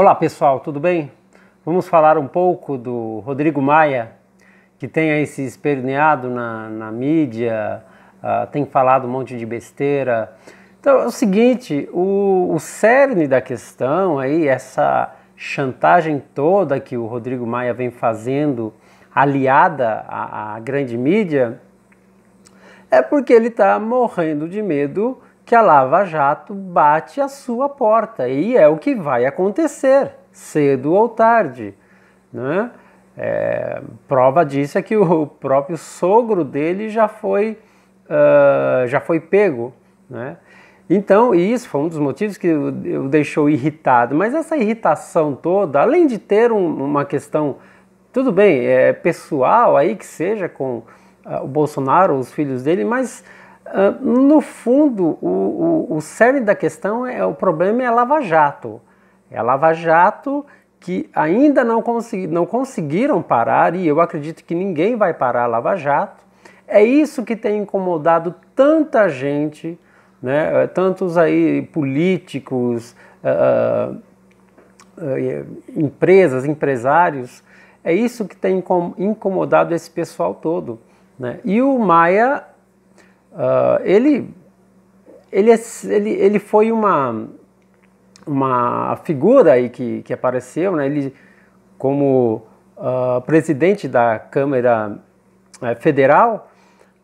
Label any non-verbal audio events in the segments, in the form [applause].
Olá pessoal, tudo bem? Vamos falar um pouco do Rodrigo Maia, que tem aí se esperneado na, na mídia, uh, tem falado um monte de besteira. Então é o seguinte, o, o cerne da questão aí, essa chantagem toda que o Rodrigo Maia vem fazendo, aliada à, à grande mídia, é porque ele está morrendo de medo que a Lava Jato bate a sua porta. E é o que vai acontecer, cedo ou tarde. Né? É, prova disso é que o próprio sogro dele já foi, uh, já foi pego. Né? Então, isso foi um dos motivos que o deixou irritado. Mas essa irritação toda, além de ter um, uma questão, tudo bem, é pessoal aí que seja com uh, o Bolsonaro, os filhos dele, mas ah, no fundo, o, o, o, cerne da questão é o problema é a Lava Jato. É a Lava Jato que ainda não, consegui, não conseguiram parar, e eu acredito que ninguém vai parar a Lava Jato. É isso que tem incomodado tanta gente, né? Eh, tantos aí políticos, uh, uh, empresas, empresários. É isso que tem incomodado esse pessoal todo. Né? E o Maia Uh, ele, ele, é ele, ele foi uma, uma figura aí que, que apareceu, né? ele, como uh, presidente da Câmara eh, Federal,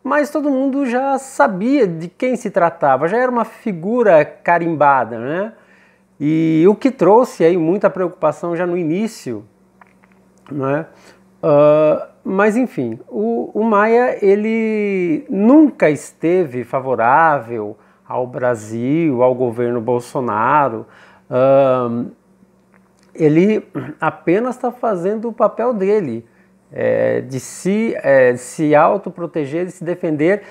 mas todo mundo já sabia de quem se tratava, já era uma figura carimbada, né? E o que trouxe aí muita preocupação já no início, né? Ah, mas enfim, o, o, Maia ele nunca esteve favorável ao Brasil, ao governo Bolsonaro. Uh, ele apenas está fazendo o papel dele, é, de se, é, se autoproteger, de se defender.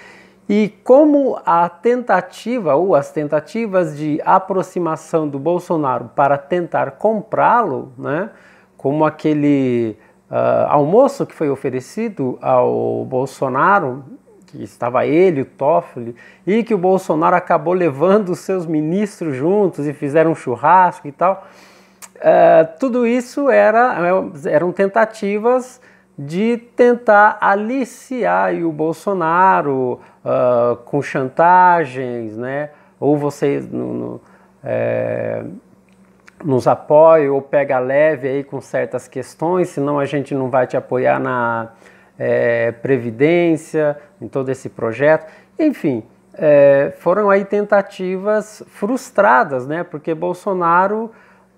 E como a tentativa ou as tentativas de aproximação do Bolsonaro para tentar comprá-lo, né, como aquele uh, almoço que foi oferecido ao Bolsonaro, que estava ele, o Toffoli, e que o Bolsonaro acabou levando os seus ministros juntos e fizeram um churrasco e tal. Uh, tudo isso era, eram tentativas de tentar aliciar o Bolsonaro uh, com chantagens, né? Ou vocês no, no é, nos apoie ou pega leve aí com certas questões, senão a gente não vai te apoiar na é, Previdência, em todo esse projeto. Enfim, é, foram aí tentativas frustradas, né? Porque Bolsonaro,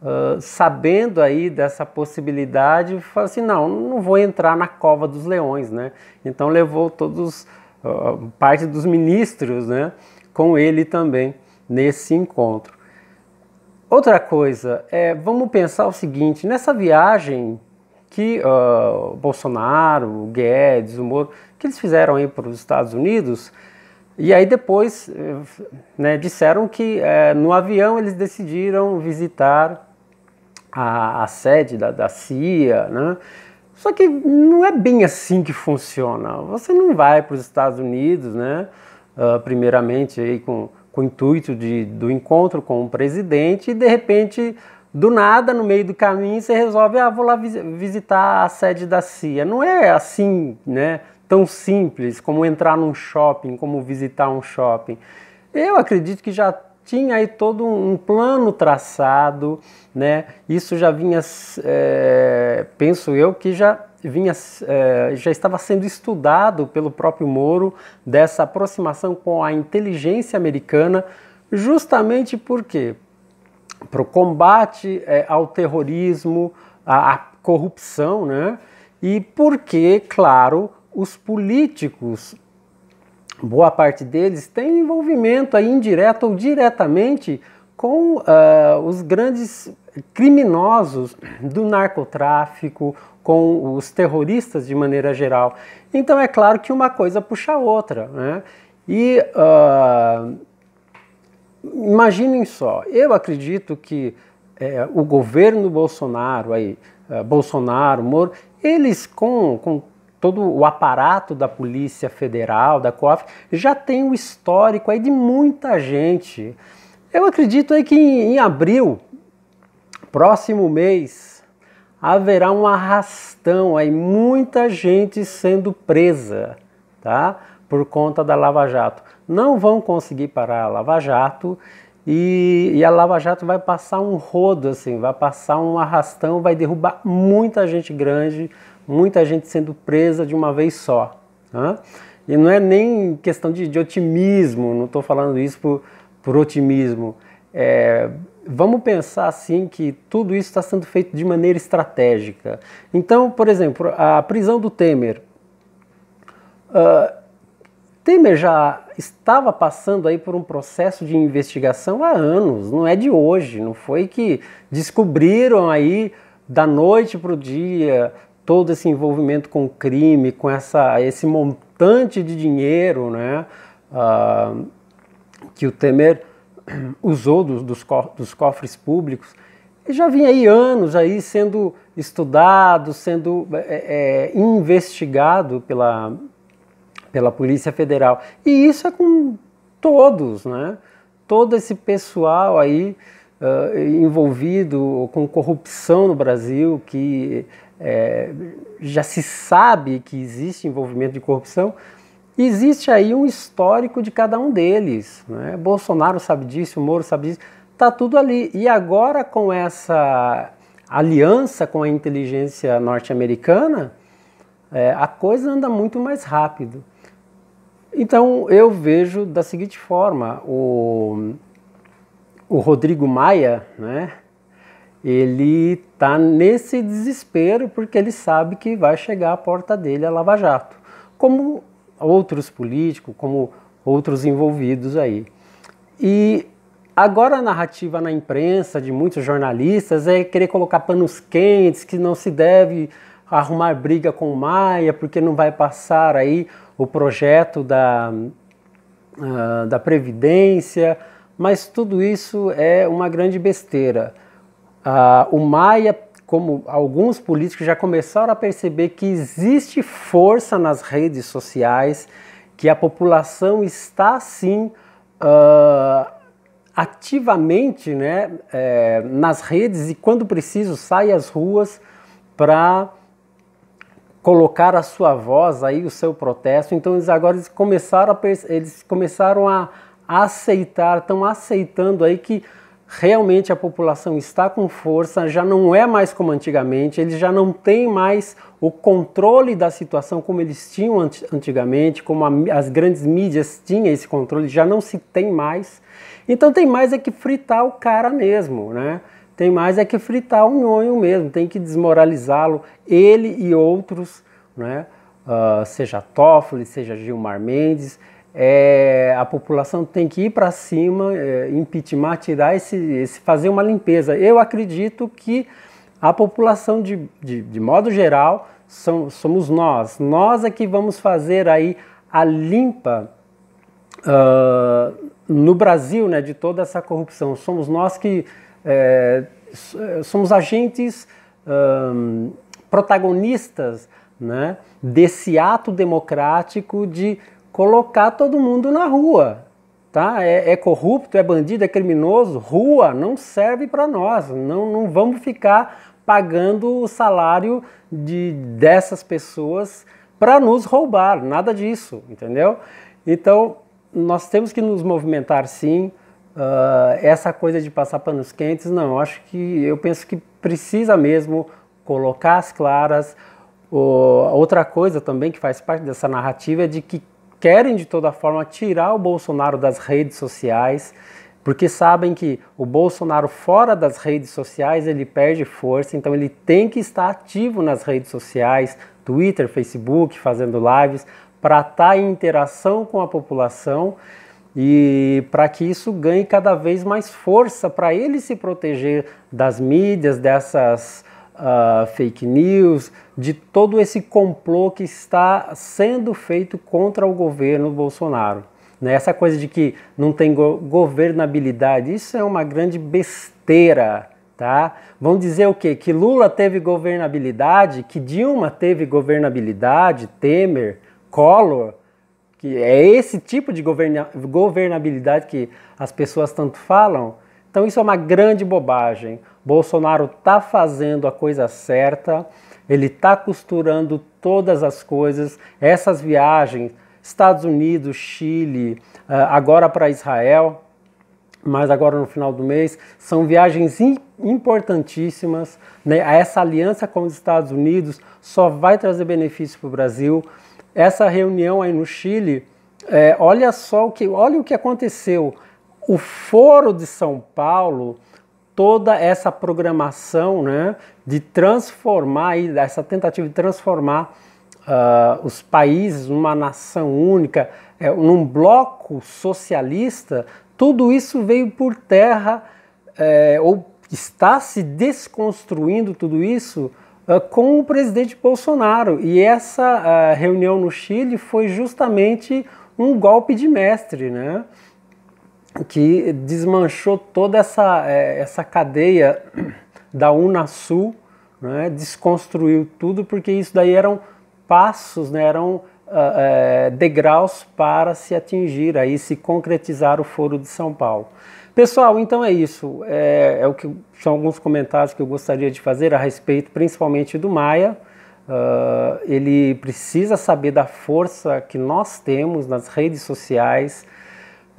uh, sabendo aí dessa possibilidade, falou assim, não, não vou entrar na cova dos leões, né? Então levou todos, uh, parte dos ministros, né? Com ele também, nesse encontro. Outra coisa, é, vamos pensar o seguinte: nessa viagem que uh, Bolsonaro, o Guedes, o Moro, que eles fizeram aí para os Estados Unidos, e aí depois eh, né, disseram que é, no avião eles decidiram visitar a, a sede da, da CIA, né? Só que não é bem assim que funciona. Você não vai para os Estados Unidos, né? Uh, primeiramente aí com com o intuito de, do encontro com o presidente e de repente, do nada, no meio do caminho, você resolve, ah, vou lá visitar a sede da CIA. Não é assim, né? Tão simples como entrar num shopping, como visitar um shopping. Eu acredito que já tinha aí todo um plano traçado, né? Isso já vinha, é, penso eu, que já vinha, eh, já estava sendo estudado pelo próprio Moro dessa aproximação com a inteligência americana, justamente porque para o combate eh, ao terrorismo, à, corrupção, né? E porque, claro, os políticos boa parte deles tem envolvimento aí indireto ou diretamente com uh, os grandes criminosos do narcotráfico, com os terroristas de maneira geral. Então é claro que uma coisa puxa a outra. Né? E uh, imaginem só, eu acredito que é, o governo Bolsonaro, aí, eh, Bolsonaro, Moro, eles com, com todo o aparato da Polícia Federal, da COF, já tem o histórico aí de muita gente. Eu acredito aí que em, em abril Próximo mês haverá um arrastão aí, muita gente sendo presa, tá? Por conta da Lava Jato. Não vão conseguir parar a Lava Jato e, e a Lava Jato vai passar um rodo, assim, vai passar um arrastão, vai derrubar muita gente grande, muita gente sendo presa de uma vez só. Tá? E não é nem questão de, de otimismo, não estou falando isso por, por otimismo. É, vamos pensar assim que tudo isso está sendo feito de maneira estratégica. Então, por exemplo, a prisão do Temer. Uh, Temer já estava passando aí por um processo de investigação há anos, não é de hoje, não foi que descobriram aí da noite para o dia todo esse envolvimento com crime, com essa, esse montante de dinheiro né, uh, que o Temer [clears throat] usou dos, dos, co dos cofres públicos, já vinha aí anos aí sendo estudado, sendo é, é, é, investigado pela, pela Polícia Federal. E isso é com todos, né? Todo esse pessoal aí uh, envolvido com corrupção no Brasil, que é, já se sabe que existe envolvimento de corrupção, existe aí um histórico de cada um deles. Né? Bolsonaro sabe disso, o Moro sabe disso, está tudo ali. E agora, com essa aliança com a inteligência norte-americana, é, a coisa anda muito mais rápido. Então, eu vejo da seguinte forma: o, o Rodrigo Maia, né? ele está nesse desespero porque ele sabe que vai chegar à porta dele a Lava Jato. Como outros políticos, como outros envolvidos aí. E agora a narrativa na imprensa de muitos jornalistas é querer colocar panos quentes, que não se deve arrumar briga com o Maia, porque não vai passar aí o projeto da, uh, da Previdência, mas tudo isso é uma grande besteira. Uh, o Maia como alguns políticos já começaram a perceber que existe força nas redes sociais, que a população está sim uh, ativamente né, é, nas redes e, quando preciso, sai às ruas para colocar a sua voz aí, o seu protesto. Então eles agora eles começaram a, eles começaram a aceitar, estão aceitando aí que realmente a população está com força, já não é mais como antigamente, eles já não têm mais o controle da situação como eles tinham antigamente, como a, as grandes mídias tinham esse controle, já não se tem mais. Então tem mais é que fritar o cara mesmo, né? Tem mais é que fritar o nhonho mesmo, tem que desmoralizá-lo, ele e outros, né? Uh, seja Toffoli, seja Gilmar Mendes, é, a população tem que ir para cima, é, impeachment, tirar esse, esse, fazer uma limpeza. Eu acredito que a população, de, de, de modo geral, são, somos nós. Nós é que vamos fazer aí a limpa uh, no Brasil né, de toda essa corrupção. Somos nós que é, é somos agentes um, ah, protagonistas né, desse ato democrático de colocar todo mundo na rua. Tá? É, é corrupto, é bandido, é criminoso. Rua não serve para nós. Não, não vamos ficar pagando o salário de dessas pessoas para nos roubar. Nada disso, entendeu? Então nós temos que nos movimentar, sim. Uh, essa coisa de passar panos quentes, não, acho que eu penso que precisa mesmo colocar as claras. Uh, outra coisa também que faz parte dessa narrativa é de que querem de toda forma tirar o Bolsonaro das redes sociais, porque sabem que o Bolsonaro fora das redes sociais ele perde força, então ele tem que estar ativo nas redes sociais, Twitter, Facebook, fazendo lives, para estar tá em interação com a população e para que isso ganhe cada vez mais força para ele se proteger das mídias, dessas fake news, de todo esse complô que está sendo feito contra o governo Bolsonaro. Né? Essa coisa de que não tem go governabilidade, isso é uma grande besteira. Tá? Vão dizer o quê? Que Lula teve governabilidade, que Dilma teve governabilidade, Temer, Collor, que é esse tipo de governa governabilidade que as pessoas tanto falam. Então isso é uma grande bobagem. Bolsonaro está fazendo a coisa certa, ele está costurando todas as coisas, essas viagens, Estados Unidos, Chile, eh, agora para Israel, mas agora no final do mês, são viagens importantíssimas. Né? Essa aliança com os Estados Unidos só vai trazer benefício para o Brasil. Essa reunião aí no Chile, é, olha só o que, olha o que aconteceu. O Foro de São Paulo toda essa programação né, de transformar, essa tentativa de transformar uh, os países numa nação única, é, num bloco socialista, tudo isso veio por terra, é, ou está se desconstruindo tudo isso uh, com o presidente Bolsonaro. E essa uh, reunião no Chile foi justamente um golpe de mestre, né? que desmanchou toda essa, é, essa cadeia [clears throat] da Unasul, né, desconstruiu tudo, porque isso daí eram passos, né, eram ah, é, degraus para se atingir, aí se concretizar o Foro de São Paulo. Pessoal, então é isso. É, é, o que, são alguns comentários que eu gostaria de fazer a respeito, principalmente do Maia. Uh, ele precisa saber da força que nós temos nas redes sociais,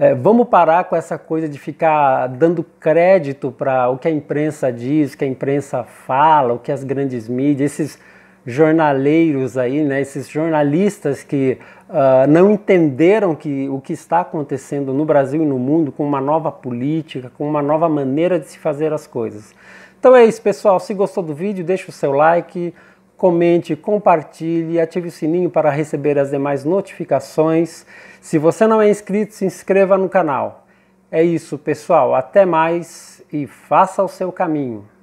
é, vamos parar com essa coisa de ficar dando crédito para o que a imprensa diz, o que a imprensa fala, o que as grandes mídias, esses jornaleiros aí, né, esses jornalistas que uh, não entenderam que o que está acontecendo no Brasil e no mundo com uma nova política, com uma nova maneira de se fazer as coisas. Então é isso, pessoal. Se gostou do vídeo, deixa o seu like, comente, compartilhe, ative o sininho para receber as demais notificações. Se você não é inscrito, se inscreva no canal. É isso, pessoal. Até mais e faça o seu caminho.